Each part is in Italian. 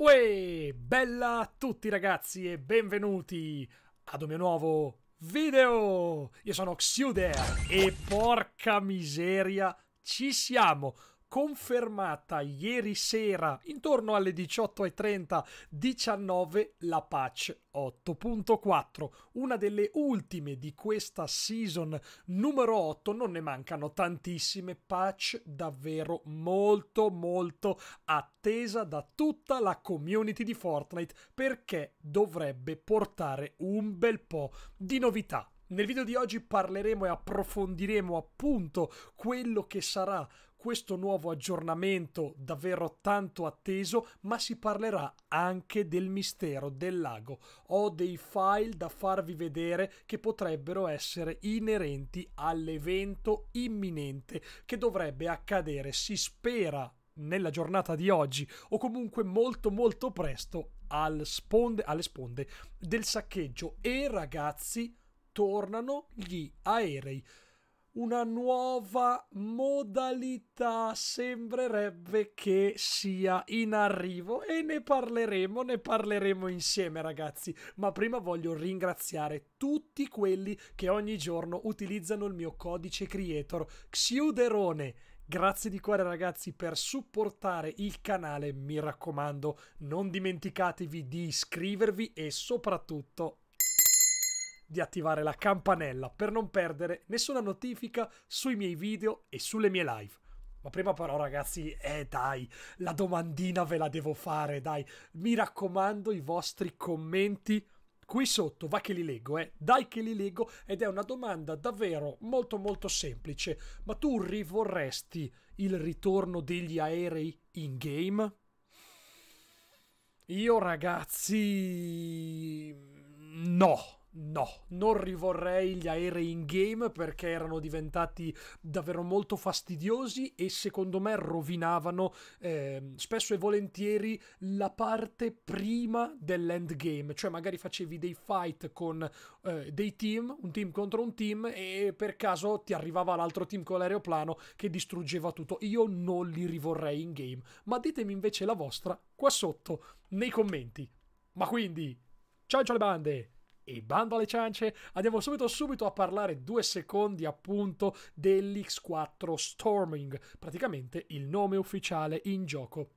Uè, bella a tutti ragazzi e benvenuti ad un mio nuovo video! Io sono Xiudea e porca miseria, ci siamo! confermata ieri sera intorno alle 18.30 19 la patch 8.4 una delle ultime di questa season numero 8 non ne mancano tantissime patch davvero molto molto attesa da tutta la community di Fortnite perché dovrebbe portare un bel po' di novità nel video di oggi parleremo e approfondiremo appunto quello che sarà questo nuovo aggiornamento davvero tanto atteso, ma si parlerà anche del mistero del lago. Ho dei file da farvi vedere che potrebbero essere inerenti all'evento imminente che dovrebbe accadere, si spera nella giornata di oggi o comunque molto molto presto al sponde, alle sponde del saccheggio e ragazzi tornano gli aerei una nuova modalità sembrerebbe che sia in arrivo e ne parleremo, ne parleremo insieme ragazzi, ma prima voglio ringraziare tutti quelli che ogni giorno utilizzano il mio codice creator Xiuderone Grazie di cuore ragazzi per supportare il canale, mi raccomando non dimenticatevi di iscrivervi e soprattutto di attivare la campanella per non perdere nessuna notifica sui miei video e sulle mie live. Ma prima però ragazzi, eh dai, la domandina ve la devo fare, dai. Mi raccomando i vostri commenti qui sotto, va che li leggo, eh. Dai che li leggo ed è una domanda davvero molto molto semplice. Ma tu rivorresti il ritorno degli aerei in game? Io ragazzi no. No, non rivorrei gli aerei in game perché erano diventati davvero molto fastidiosi e secondo me rovinavano eh, spesso e volentieri la parte prima dell'endgame, cioè magari facevi dei fight con eh, dei team, un team contro un team e per caso ti arrivava l'altro team con l'aeroplano che distruggeva tutto. Io non li rivorrei in game, ma ditemi invece la vostra qua sotto nei commenti. Ma quindi, ciao ciao le bande! E bando alle ciance, andiamo subito subito a parlare due secondi appunto dell'X4 Storming, praticamente il nome ufficiale in gioco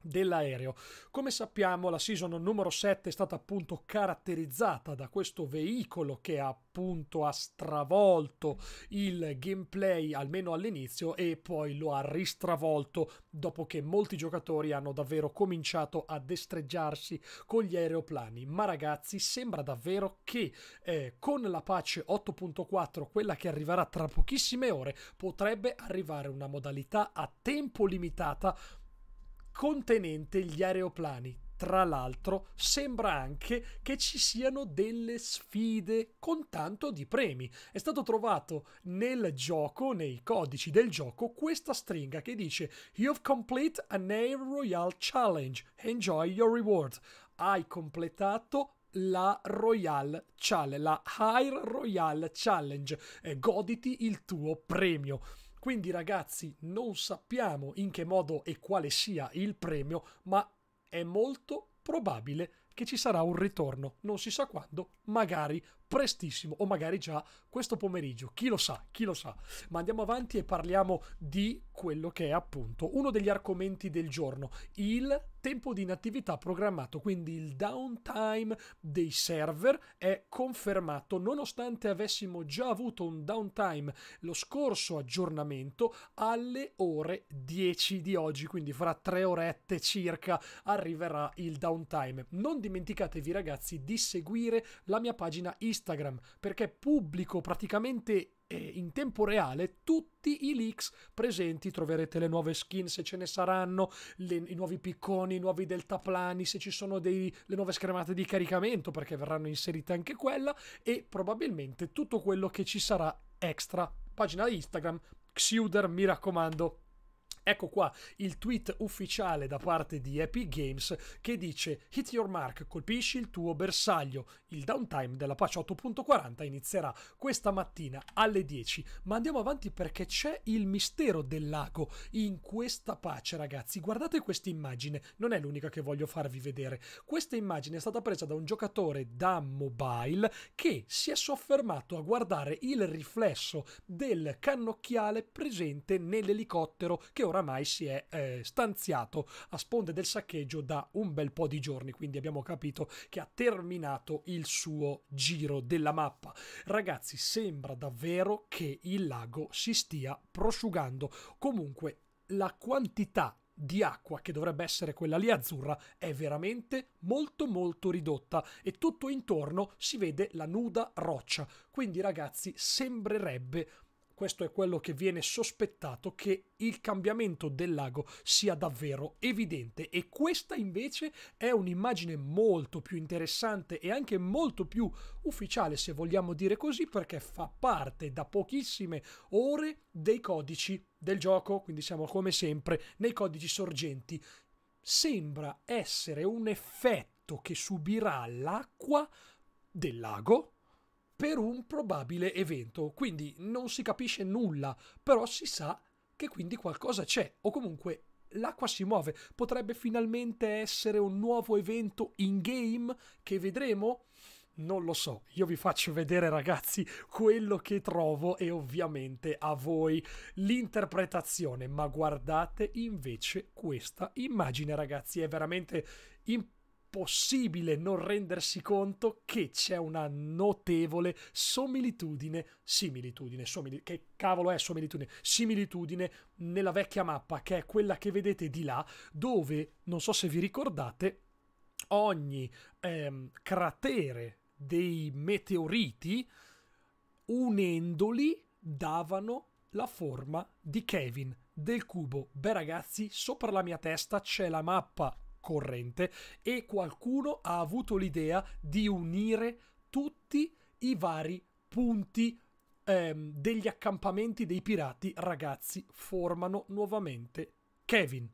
dell'aereo. Come sappiamo la season numero 7 è stata appunto caratterizzata da questo veicolo che appunto ha stravolto il gameplay almeno all'inizio e poi lo ha ristravolto dopo che molti giocatori hanno davvero cominciato a destreggiarsi con gli aeroplani. Ma ragazzi sembra davvero che eh, con la patch 8.4 quella che arriverà tra pochissime ore potrebbe arrivare una modalità a tempo limitata contenente gli aeroplani. Tra l'altro sembra anche che ci siano delle sfide con tanto di premi. È stato trovato nel gioco, nei codici del gioco, questa stringa che dice You've complete an Air Royale Challenge. Enjoy your reward. Hai completato la Royal Challenge, la Air Royale Challenge. goditi il tuo premio. Quindi ragazzi, non sappiamo in che modo e quale sia il premio, ma è molto probabile che ci sarà un ritorno, non si sa quando magari prestissimo o magari già questo pomeriggio, chi lo sa, chi lo sa. Ma andiamo avanti e parliamo di quello che è appunto uno degli argomenti del giorno, il tempo di inattività programmato, quindi il downtime dei server è confermato nonostante avessimo già avuto un downtime lo scorso aggiornamento alle ore 10 di oggi, quindi fra tre orette circa arriverà il downtime. Non dimenticatevi ragazzi di seguire la la mia pagina Instagram, perché pubblico praticamente eh, in tempo reale tutti i leaks presenti. Troverete le nuove skin se ce ne saranno, le, i nuovi picconi, i nuovi deltaplani, se ci sono dei, le nuove schermate di caricamento perché verranno inserite anche quella e probabilmente tutto quello che ci sarà extra. Pagina Instagram, Xuder mi raccomando. Ecco qua il tweet ufficiale da parte di Epic Games che dice Hit your mark, colpisci il tuo bersaglio. Il downtime della patch 8.40 inizierà questa mattina alle 10. Ma andiamo avanti perché c'è il mistero del lago in questa patch, ragazzi. Guardate questa immagine, non è l'unica che voglio farvi vedere. Questa immagine è stata presa da un giocatore da mobile che si è soffermato a guardare il riflesso del cannocchiale presente nell'elicottero che ora oramai si è eh, stanziato a sponde del saccheggio da un bel po' di giorni, quindi abbiamo capito che ha terminato il suo giro della mappa. Ragazzi, sembra davvero che il lago si stia prosciugando. Comunque, la quantità di acqua, che dovrebbe essere quella lì azzurra, è veramente molto molto ridotta e tutto intorno si vede la nuda roccia. Quindi ragazzi, sembrerebbe questo è quello che viene sospettato che il cambiamento del lago sia davvero evidente e questa invece è un'immagine molto più interessante e anche molto più ufficiale se vogliamo dire così perché fa parte da pochissime ore dei codici del gioco, quindi siamo come sempre nei codici sorgenti. Sembra essere un effetto che subirà l'acqua del lago per un probabile evento. Quindi non si capisce nulla, però si sa che quindi qualcosa c'è, o comunque l'acqua si muove. Potrebbe finalmente essere un nuovo evento in game che vedremo? Non lo so, io vi faccio vedere ragazzi quello che trovo e ovviamente a voi l'interpretazione, ma guardate invece questa immagine ragazzi, è veramente impressionante possibile non rendersi conto che c'è una notevole similitudine, similitudine, somili, che cavolo è similitudine, similitudine nella vecchia mappa che è quella che vedete di là, dove, non so se vi ricordate, ogni ehm, cratere dei meteoriti, unendoli, davano la forma di Kevin del cubo. Beh ragazzi, sopra la mia testa c'è la mappa corrente e qualcuno ha avuto l'idea di unire tutti i vari punti ehm, degli accampamenti dei pirati. Ragazzi, formano nuovamente Kevin.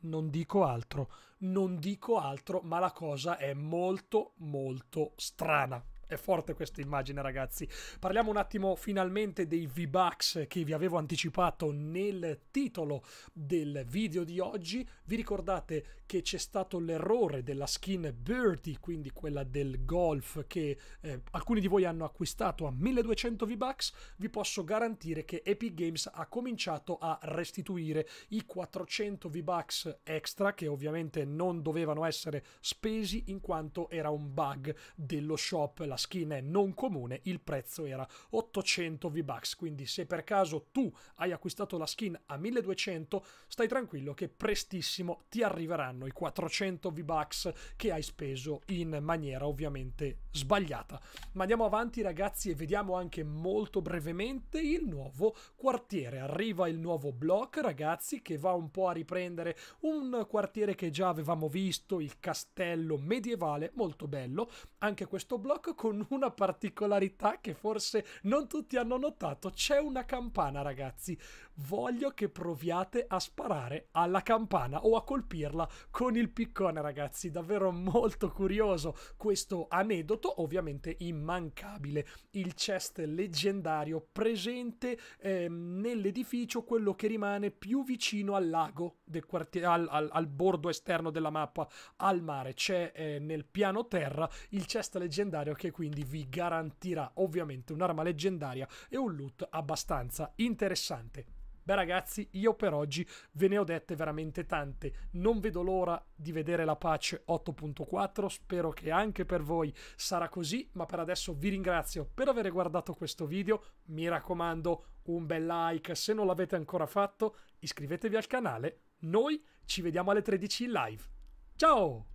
Non dico altro, non dico altro, ma la cosa è molto molto strana. È forte questa immagine, ragazzi. Parliamo un attimo finalmente dei V-Bucks che vi avevo anticipato nel titolo del video di oggi. Vi ricordate che c'è stato l'errore della skin Birdie, quindi quella del golf che eh, alcuni di voi hanno acquistato a 1200 V-Bucks? Vi posso garantire che Epic Games ha cominciato a restituire i 400 V-Bucks extra che ovviamente non dovevano essere spesi in quanto era un bug dello shop, la skin è non comune, il prezzo era 800 V-Bucks, quindi se per caso tu hai acquistato la skin a 1200, stai tranquillo che prestissimo ti arriveranno i 400 V-Bucks che hai speso in maniera ovviamente sbagliata. Ma andiamo avanti ragazzi e vediamo anche molto brevemente il nuovo quartiere. Arriva il nuovo block ragazzi che va un po' a riprendere un quartiere che già avevamo visto, il castello medievale, molto bello. Anche questo block con una particolarità che forse non tutti hanno notato. C'è una campana, ragazzi. Voglio che proviate a sparare alla campana o a colpirla con il piccone, ragazzi. Davvero molto curioso questo aneddoto, ovviamente immancabile. Il chest leggendario presente eh, nell'edificio, quello che rimane più vicino al lago del quartiere, al, al, al bordo esterno della mappa, al mare. C'è eh, nel piano terra il chest leggendario che quindi vi garantirà ovviamente un'arma leggendaria e un loot abbastanza interessante. Beh ragazzi, io per oggi ve ne ho dette veramente tante, non vedo l'ora di vedere la patch 8.4, spero che anche per voi sarà così, ma per adesso vi ringrazio per aver guardato questo video, mi raccomando un bel like se non l'avete ancora fatto, iscrivetevi al canale, noi ci vediamo alle 13 in live, ciao!